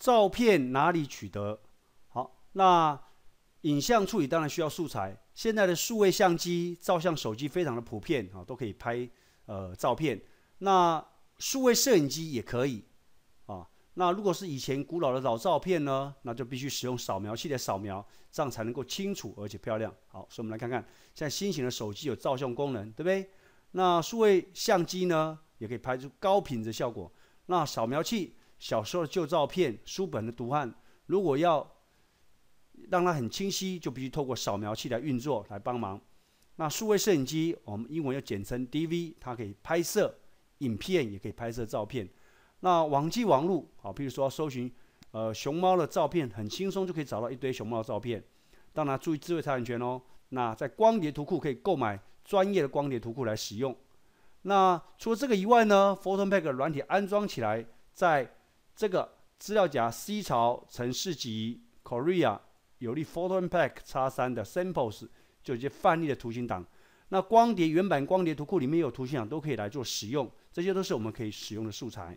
照片哪里取得？好，那影像处理当然需要素材。现在的数位相机、照相手机非常的普遍啊，都可以拍呃照片。那数位摄影机也可以啊。那如果是以前古老的老照片呢，那就必须使用扫描器的扫描，这样才能够清楚而且漂亮。好，所以我们来看看，现在新型的手机有照相功能，对不对？那数位相机呢，也可以拍出高品质效果。那扫描器。小时候的旧照片、书本的读汉，如果要让它很清晰，就必须透过扫描器来运作来帮忙。那数位摄影机，我们英文要简称 DV，它可以拍摄影片，也可以拍摄照片。那网际网路，好，譬如说搜寻呃熊猫的照片，很轻松就可以找到一堆熊猫的照片。当然注意智慧财产权哦。那在光碟图库可以购买专业的光碟图库来使用。那除了这个以外呢 p h o t o p e k 软体安装起来在这个资料夹 C 槽城市级 Korea 有利 Photon Pack x 三的 Samples 就有些范例的图形档，那光碟原版光碟图库里面有图形档都可以来做使用，这些都是我们可以使用的素材。